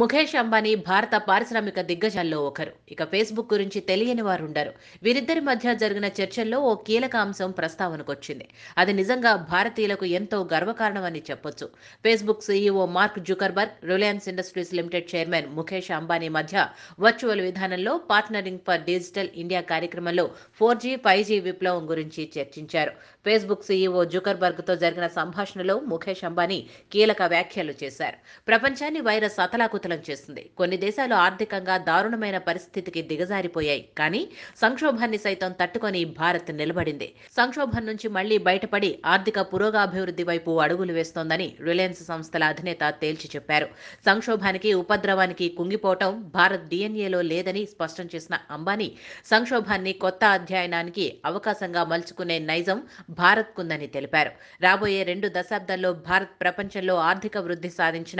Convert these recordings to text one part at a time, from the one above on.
ముఖేష్ అంబానీ భారత పారిశ్రామిక దిగ్గజాల్లో ఒకరు ఇక ఫేస్బుక్ గురించి తెలియని వారు ఉండరు వీరిద్దరి మధ్య జరిగిన చర్చల్లో ఓ కీలక అంశం ప్రస్తావనకొచ్చింది అది నిజంగా భారతీయులకు ఎంతో గర్వకారణమని చెప్పొచ్చు Facebook CEO Mark Zuckerberg Reliance Industries Limited chairman Mukesh Ambani మధ్య వర్చువల్ విధానంలో పార్ట్నరింగ్ ఫర్ డిజిటల్ ఇండియా కార్యక్రమంలో ఫోర్ జీ ఫైవ్ జీ విప్లవం గురించి చర్చించారు ఫేస్బుక్ సీఈఓ జుకర్బర్గ్తో జరిగిన సంభాషణలో ముఖేష్ అంబానీ కీలక వ్యాఖ్యలు చేశారు ప్రపంచాన్ని వైరస్ అతలాకు అతలాకుతలం చేసింది కొన్ని దేశాలు ఆర్థికంగా దారుణమైన పరిస్థితికి దిగజారిపోయాయి కానీ సంక్షోభాన్ని సైతం తట్టుకొని భారత్ నిలబడింది సంక్షోభం నుంచి మళ్లీ బయటపడి ఆర్థిక పురోగాభివృద్ధి వైపు అడుగులు వేస్తోందని రిలయన్స్ సంస్థల అధినేత తేల్చి చెప్పారు సంక్షోభానికి ఉపద్రవానికి కుంగిపోవటం భారత్ డిఎన్ఏలో లేదని స్పష్టం చేసిన అంబానీ సంక్షోభాన్ని కొత్త అధ్యయనానికి అవకాశంగా మలుచుకునే నైజం భారత్ కుందని తెలిపారు రాబోయే రెండు దశాబ్దాల్లో భారత్ ప్రపంచంలో ఆర్థిక వృద్ధి సాధించిన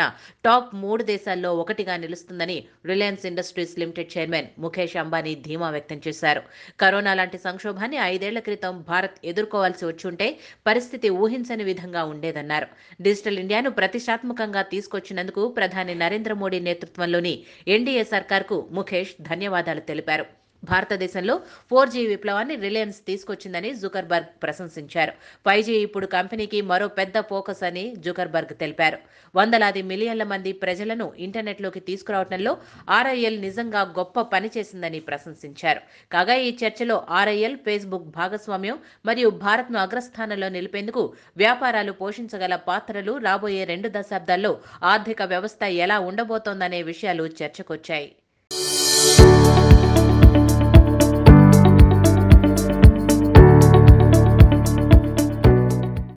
టాప్ మూడు దేశాల్లో ఒకటిగా నిలుస్తుందని Reliance Industries Limited chairman Mukesh Ambani ధీమా వ్యక్తం చేశారు కరోనా లాంటి సంక్షోభాన్ని ఐదేళ్ల క్రితం భారత్ ఎదుర్కోవాల్సి వచ్చుంటే పరిస్థితి ఊహించని విధంగా ఉండేదన్నారు డిజిటల్ ఇండియాను ప్రతిష్టాత్మకంగా తీసుకొచ్చినందుకు ప్రధాని నరేంద్ర మోడీ నేతృత్వంలోని ఎన్డీఏ సర్కార్కు ముఖేష్ ధన్యవాదాలు తెలిపారు భారతదేశంలో ఫోర్ జీ విప్లవాన్ని రిలయన్స్ తీసుకొచ్చిందని జుకర్బర్గ్ ప్రశంసించారు ఫైవ్ జీ ఇప్పుడు కంపెనీకి మరో పెద్ద ఫోకస్ అని జుకర్బర్గ్ తెలిపారు వందలాది మిలియన్ల మంది ప్రజలను ఇంటర్నెట్లోకి తీసుకురావడంలో ఆర్ఐఎల్ నిజంగా గొప్ప పని చేసిందని ప్రశంసించారు కాగా ఈ చర్చలో ఆర్ఐఎల్ ఫేస్బుక్ భాగస్వామ్యం మరియు భారత్ను అగ్రస్థానంలో నిలిపేందుకు వ్యాపారాలు పోషించగల పాత్రలు రాబోయే రెండు దశాబ్దాల్లో ఆర్థిక వ్యవస్థ ఎలా ఉండబోతోందనే విషయాలు చర్చకొచ్చాయి